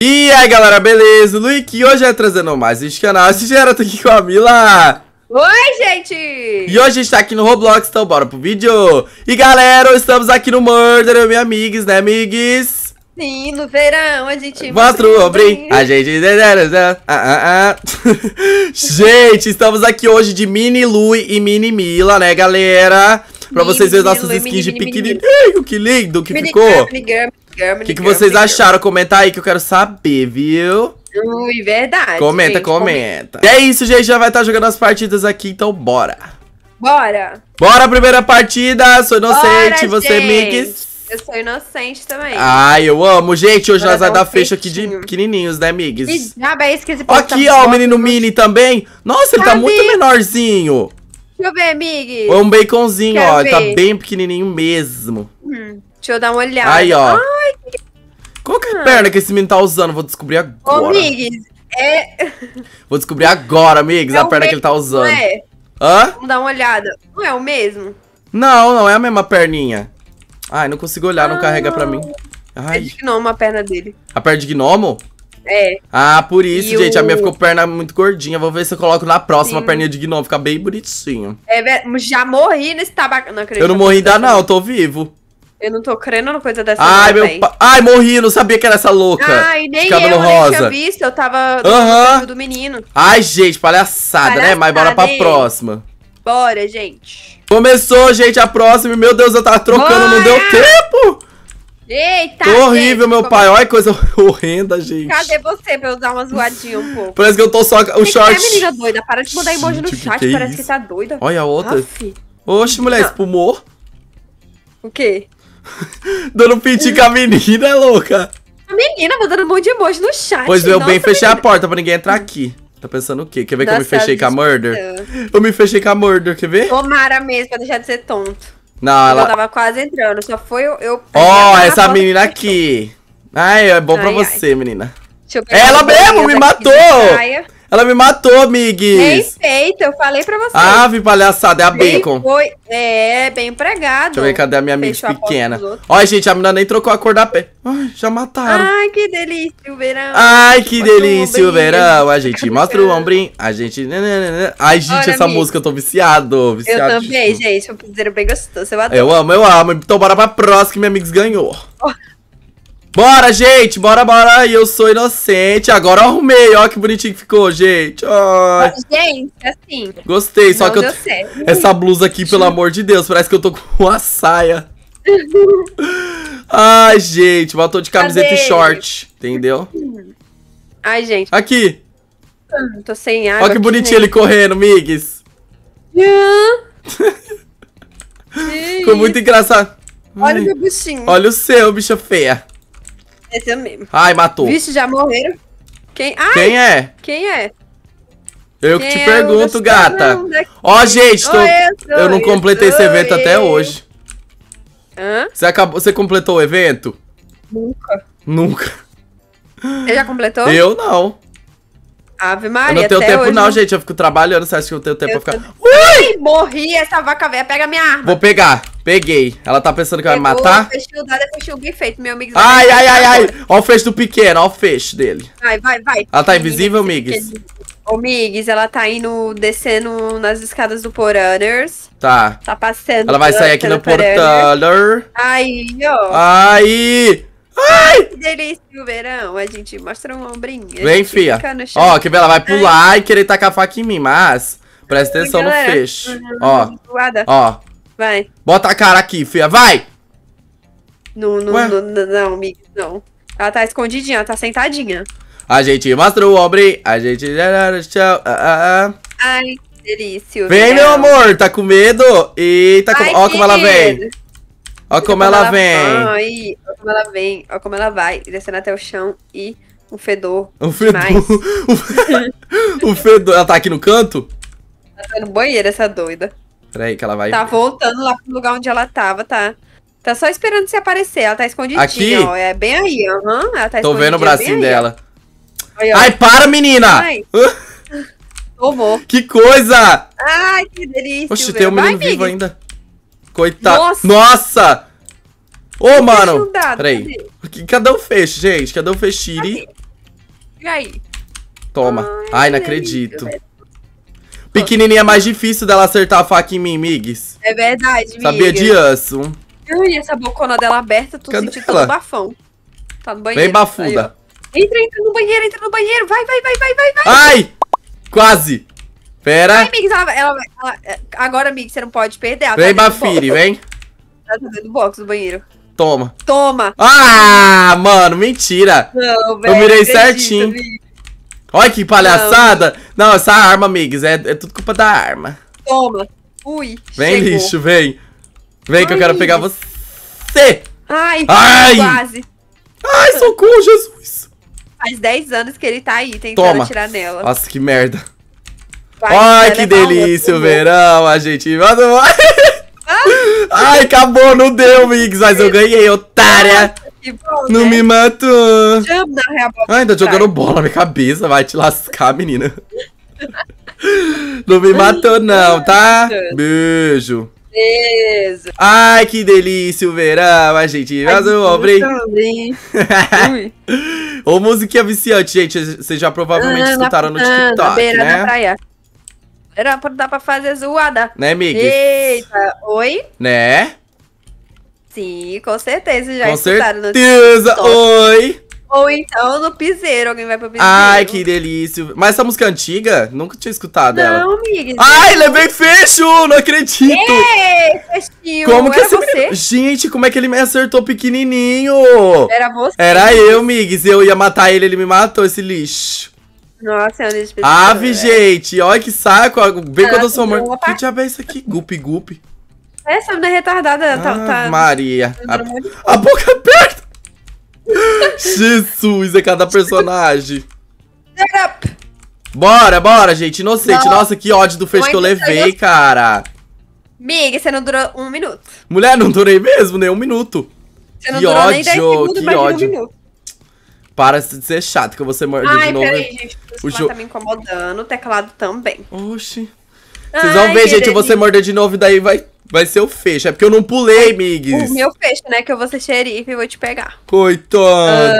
E aí galera, beleza? Luiz Luiz hoje é trazendo mais esse canal. Esse gera tô aqui com a Mila. Oi, gente! E hoje a gente tá aqui no Roblox, então bora pro vídeo! E galera, estamos aqui no Murder, eu minha amigos, né, amigos? Sim, no verão a gente. Quatro homens, a gente. Ah, ah, ah. gente, estamos aqui hoje de Mini Lu e Mini Mila, né, galera? Pra vocês verem nossas skins de pequenininho. Que lindo que ficou. O que, que vocês acharam? Comenta aí que eu quero saber, viu? Ui, verdade. Comenta, gente, comenta. E é isso, gente. Já vai estar tá jogando as partidas aqui, então bora. Bora. Bora, primeira partida. Sou inocente, bora, você, Mix. Eu sou inocente também. Ai, eu amo. Gente, hoje Agora nós vamos dar um fecho aqui de pequenininhos, né, migs? Ah, bem, esqueci. Aqui, ó, o menino mini também. Nossa, ele tá muito menorzinho. Deixa eu ver, amig. É um baconzinho, Quero ó. Ele Tá bem pequenininho mesmo. Hum, deixa eu dar uma olhada. Aí, ó. Ai, que... Qual que é a ah. perna que esse menino tá usando? Vou descobrir agora. Ô, migs, é... Vou descobrir agora, amigos é a perna que ele tá usando. É. Hã? Vamos dar uma olhada. Não é o mesmo? Não, não é a mesma perninha. Ai, não consigo olhar, não carrega pra mim. Ah, ai. É de gnomo a perna dele. A ah, perna de gnomo? É. Ah, por isso, e gente. O... A minha ficou perna muito gordinha. Vou ver se eu coloco na próxima Sim. perninha de gnomo. Fica bem bonitinho. É, já morri nesse tabaco. Não acredito. Eu não morri ainda não, eu tô vivo. Eu não tô crendo numa coisa dessa Ai, meu pa... Ai, morri, não sabia que era essa louca. Ai, nem eu rosa. nem tinha visto, eu tava uh -huh. do menino. Ai, gente, palhaçada, palhaçada né? Mas bora pra hein? próxima. Bora, gente. Começou, gente, a próxima. Meu Deus, eu tava trocando, Bora! não deu tempo. Eita! Tô horrível, gente, meu pai. Olha que coisa horrenda, gente. Cadê você pra eu dar uma zoadinha um pouco? Parece que eu tô só. O short. Que é, menina doida? Para de mandar emoji no chat, que é parece que tá doida. Olha a outra. Aff. Oxe, mulher, não. Ah. espumou. O quê? dando piti com a menina, é louca. A menina mandando um monte de emoji no chat. Pois eu bem, fechei a porta pra ninguém entrar aqui. Tá pensando o quê? Quer ver Nossa, que eu me fechei com a Murder? Eu me fechei com a Murder, quer ver? Tomara mesmo, pra deixar de ser tonto. Não, ela... Eu tava quase entrando, só foi eu... Ó, oh, essa menina aqui. Ai, é bom ai, pra ai. você, menina. Ela mesmo me matou! Ela me matou, amigues. Bem eu falei pra você. Ave palhaçada, é a bacon. Foi... É, bem pregado. Deixa eu ver cadê a minha amiga pequena. Olha, gente, a menina nem trocou a cor da pele. Ai, já mataram. Ai, que delícia o verão. Ai, que mostra delícia o verão. A gente mostra o ombrinho. A gente... Né, né, né, Ai, gente, essa amiga. música, eu tô viciado. viciado eu também, gente. Eu é um bem gostoso, eu adoro. Eu amo, eu amo. Então bora pra próxima que minha amiga ganhou. Oh. Bora, gente! Bora, bora! E eu sou inocente. Agora eu arrumei. Ó que bonitinho que ficou, gente. Gente, assim. Gostei, só que eu. Essa blusa aqui, pelo amor de Deus, parece que eu tô com uma saia. Ai, gente, faltou de camiseta Cadê? e short. Entendeu? Ai, gente. Aqui. Hum, tô sem água. Olha que bonitinho né? ele correndo, Migs. Ficou muito engraçado. Olha o meu bichinho. Olha o seu, bicha feia. Esse mesmo. Ai, matou. Vixe, já morreram. Quem, Ai, quem é? Quem é? Eu que te é? pergunto, gata. É Ó, gente, tô... eu, eu não completei esse evento eu. até hoje. Hã? Você, acabou... Você completou o evento? Nunca. Nunca. Você já completou? Eu não. Ave Maria, Eu não tenho tempo hoje, não, gente. Eu fico trabalhando. Você acha que eu tenho tempo eu pra ficar... Tô... Ui! Ai, morri essa vaca velha. Pega minha arma. Vou pegar. Peguei. Ela tá pensando que vai me matar? Fechou o dado, fechei o feito, meu amigo. Ai, ai, ai, ai. Ó o fecho do pequeno, ó o fecho dele. Vai, vai, vai. Ela tá invisível, Migs? Ô, Migs, ela tá indo, descendo nas escadas do Porunners. Tá. Tá passando. Ela vai sair aqui no Portaler. Aí, ó. Aí. Ai! Que delícia no verão, a gente mostra um ombrinho. Vem, fia. Ó, que bela, vai pular Ai. e querer tacar a faca em mim, mas... Presta atenção no fecho. Ó, ó, Vai. Bota a cara aqui, fia. Vai! Não, não, não, não, não, não. Ela tá escondidinha, ela tá sentadinha. A gente mostra o homem. a gente... Tchau. Ah, ah, ah. Ai, delícia. Vem, meu amor, tá com medo? Eita, tá Ai, com... ó como ela vem. Ó como, como ela, ela vem. Ai, ó como ela vem, ó como ela vai, descendo até o chão e um fedor. Um fedor. o fedor. Ela tá aqui no canto? Ela tá no banheiro, essa doida. Peraí, que ela vai. Tá voltando lá pro lugar onde ela tava, tá? Tá só esperando você aparecer. Ela tá escondidinha, Aqui? ó. É bem aí, aham. Uhum. Ela tá Tô vendo o é bracinho dela. Aí, Ai, para, menina! Tomou. Que coisa! Ai, que delícia. Oxe, velho. tem um menino Vai, vivo amiga. ainda. Coitado. Nossa! Ô, oh, mano! Dado, Peraí. Cadê? cadê o fez, gente? Cadê o fechiri? E aí? Toma. Ai, Ai não acredito. Pequenininha é mais difícil dela acertar a faca em mim, Migs. É verdade, Migs. Sabia de aço. Ai, essa bocona dela aberta, tô Cadê sentindo todo bafão. Tá no banheiro. Vem bafuda. Aí, entra, entra no banheiro, entra no banheiro. Vai, vai, vai, vai, vai, vai. Ai! Quase. Pera. Vai, Migs, ela, ela, ela, agora, Migs, você não pode perder. Ela tá vem, tá Bafiri, vem. Ela tá dentro do box do banheiro. Toma. Toma. Ah, mano, mentira. Não, velho. Eu mirei certinho. Migs. Olha que palhaçada! Não, essa arma, amigos, é, é, tudo culpa da arma. Toma. Ui, Vem, chegou. lixo, vem. Vem Ai. que eu quero pegar você. Ai, Ai. quase. Ai, socorro, Jesus. Faz 10 anos que ele tá aí tentando Toma. atirar nela. Nossa, que merda. Vai, Ai, que delícia o verão, a gente... Ah. Ai, acabou, não deu, Migs, mas eu ganhei, otária. Que bom, Não né? me matou. Ai, ainda jogando bola na minha cabeça. Vai te lascar, menina. não me matou, não, tá? Beijo. Beijo. Ai, que delícia o verão, a gente. Mas eu obrei. Ô, musiquinha viciante, gente. Vocês já provavelmente ah, escutaram na, no TikTok, na beira né? Da praia. Era pra dar pra fazer zoada. Né, amiga? Eita, oi? Né? Sim, com certeza já com escutaram. Com certeza, no... oi! Ou então no piseiro, alguém vai pro piseiro. Ai, que delícia. Mas essa música é antiga? Nunca tinha escutado não, ela. Não, amiga. Ai, levei fecho! Não acredito! Ei, fechinho! Como que era você? Menino... Gente, como é que ele me acertou pequenininho? Era você. Era eu, migs. Eu ia matar ele, ele me matou, esse lixo. Nossa, é um Ave, né? gente. Olha que saco. Bem quando eu sou morto. Que diabo é isso aqui? Gupe, gupe. Essa menina é retardada. Tá, ah, tá... Maria. A, a boca aberta. Jesus, é cada personagem. Bora, bora, gente. Inocente. Não. Nossa, que ódio do fecho que eu é levei, cara. Big, você não durou um minuto. Mulher, não durei mesmo, nem um minuto. Você não que durou ódio, nem 10 segundos, que ódio. Um Para de ser chato, que eu vou ser mordido de novo. Ai, peraí, gente. O, jogo tá me incomodando, o teclado também. Oxi. Vocês vão ver, gente, eu vou ser morder de novo e daí vai Vai ser o fecho. É porque eu não pulei, Migs. O meu fecho, né? Que eu vou ser xerife e vou te pegar. Coitado.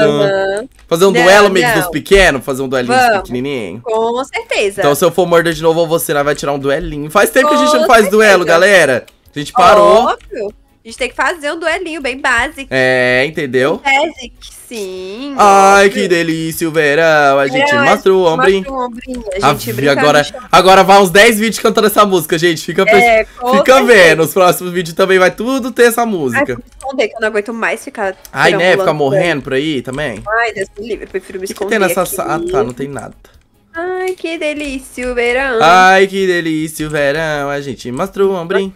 Uhum. Fazer um não, duelo, Migs, dos pequenos? Fazer um duelinho Vamos. dos pequenininhos? Com certeza. Então, se eu for morder de novo, você né, vai tirar um duelinho. Faz tempo Com que a gente não faz certeza. duelo, galera. A gente parou. Óbvio. A gente tem que fazer um duelinho bem básico. É, entendeu? Basics. Sim. Ai, que delícia o verão. A gente verão, mostra o ombrinho. Mostra o ombrinho. A ah, gente ah, agora, agora vai uns 10 vídeos cantando essa música, gente. Fica, é, fica vendo. Os próximos vídeos também vai tudo ter essa música. Ai, esconder, que eu não aguento mais ficar. Ai, né? Ficar morrendo por aí também. Ai, Deus me livre. Eu prefiro me que esconder. Que tem nessa. Ah, tá. Não tem nada. Ai, que delícia o verão. Ai, que delícia o verão. A gente mostra o ombrinho.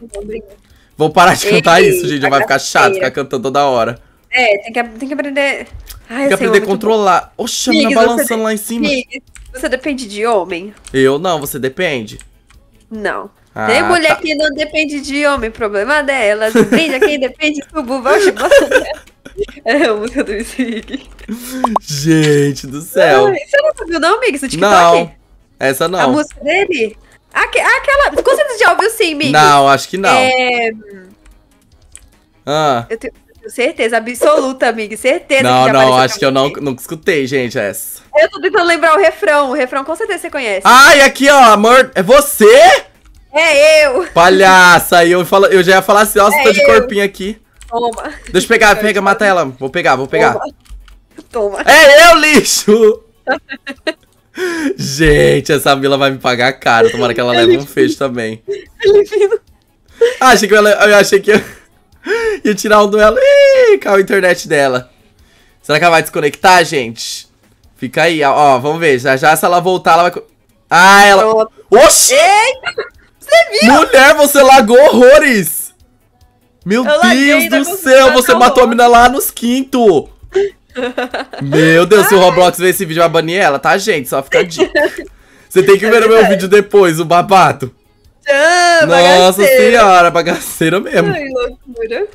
Vou parar de cantar Ei, isso, gente. Já Vai ficar chato ficar cantando toda hora. É, tem que, tem que aprender. Ai, tem que aprender a controlar. Bom. Oxa, minha balançando lá em cima. Migs, você depende de homem? Eu não, você depende? Não. Ah, Tem mulher tá. que não depende de homem, problema dela. Depende a quem depende, subu, vai É a música do Sig. Gente do céu. você não ouviu não, Migs, no TikTok? Não, essa não. A música dele? Aque, aquela... Com certeza já ouviu sim, Migs. Não, acho que não. É... Ah. Eu tenho certeza absoluta, amiga, certeza. Não, não, acho que eu não, nunca escutei, gente, essa. Eu tô tentando lembrar o refrão, o refrão com certeza você conhece. Ai, aqui, ó, amor, é você? É eu. Palhaça, eu, falo, eu já ia falar assim, nossa, é tô de eu. corpinho aqui. Toma. Deixa eu pegar, pega, mata ela. Vou pegar, vou pegar. Toma. É eu, lixo! Gente, essa vila vai me pagar caro. Tomara que ela leve um fecho também. Ah, achei que ela. eu achei que eu ia tirar um duelo. Ih, caiu a internet dela. Será que ela vai desconectar, gente? Fica aí, ó, vamos ver. Já já se ela voltar, ela vai... Ah, ela... Oxi! Eita! Você viu? Mulher, você lagou horrores! Meu eu Deus do céu, você matou a mina lá nos quinto! Meu Deus, se o Roblox ver esse vídeo, vai banir ela, tá, gente? Só fica dica. Você tem que ver o meu vídeo depois, o babado. Ah, Nossa bagaceira. senhora, bagaceira mesmo. Ai, loucura.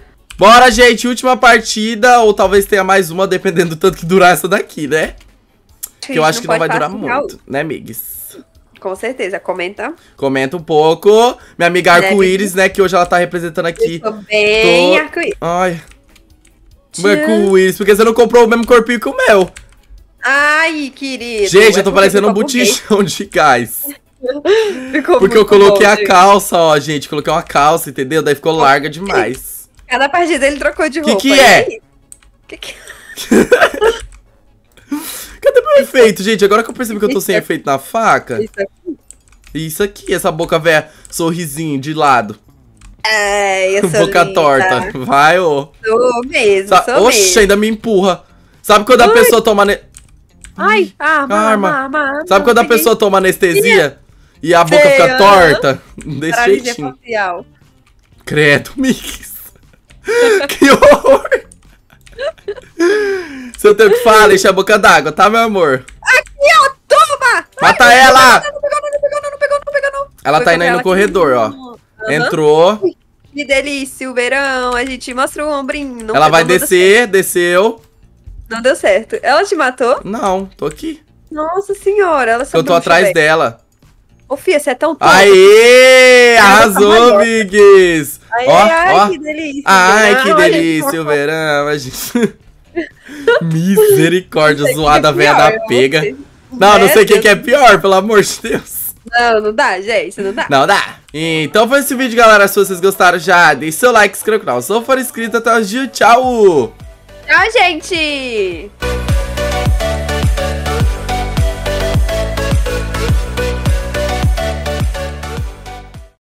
Bora, gente, última partida, ou talvez tenha mais uma, dependendo do tanto que durar essa daqui, né? que eu acho que não vai durar muito, né, Migs? Com certeza, comenta. Comenta um pouco. Minha amiga né, Arco-Íris, né, que hoje ela tá representando aqui. Eu tô bem arco-íris. Ai. Arco-Íris, porque você não comprou o mesmo corpinho que o meu. Ai, querido. Gente, eu tô é parecendo um botichão de gás. ficou Porque eu coloquei bom, a calça, ó, gente. Coloquei uma calça, entendeu? Daí ficou larga demais. Cada partida ele trocou de roupa. O é? que, que é? Que que... Cadê meu efeito, gente? Agora que eu percebi que eu tô sem é efeito na faca. Isso é aqui. Isso aqui, essa boca velha, sorrisinho de lado. É, eu sou Boca linda. torta. Vai, ô. Sou mesmo, Sa sou Oxe, mesmo. ainda me empurra. Sabe quando Ui. a pessoa toma... Ne... Ai, arma, arma. Sabe quando a pessoa toma anestesia e a boca Sei, fica torta? Desse jeitinho. Credo, Mix. que horror! Seu tempo fala, enche a boca d'água, tá, meu amor? Aqui, ó, toma! Mata Ai, ela! Não pegou, não pegou, não pegou, não pegou, não. Ela Foi tá indo aí no corredor, ó. Uhum. Entrou. Que delícia, o verão. A gente mostra o ombrinho. Não ela vai descer, desceu. Não deu certo. Ela te matou? Não, tô aqui. Nossa senhora, ela só Eu tô atrás dela. Ô, Fia, você é tão tonto. Aê! Tá Arrasou, Biggs! Ai, ó, ai, ó. que delícia. Ai, verão, que delícia o verão. gente... Misericórdia, zoada é velha da pega. Não, não sei o que, é é que é pior, pelo amor de Deus. Não, não dá, gente, não dá. Não dá. Então foi esse vídeo, galera. Se vocês gostaram, já deixe seu like, se inscreva no canal. Se não for inscrito, até hoje. Tchau. Tchau, gente.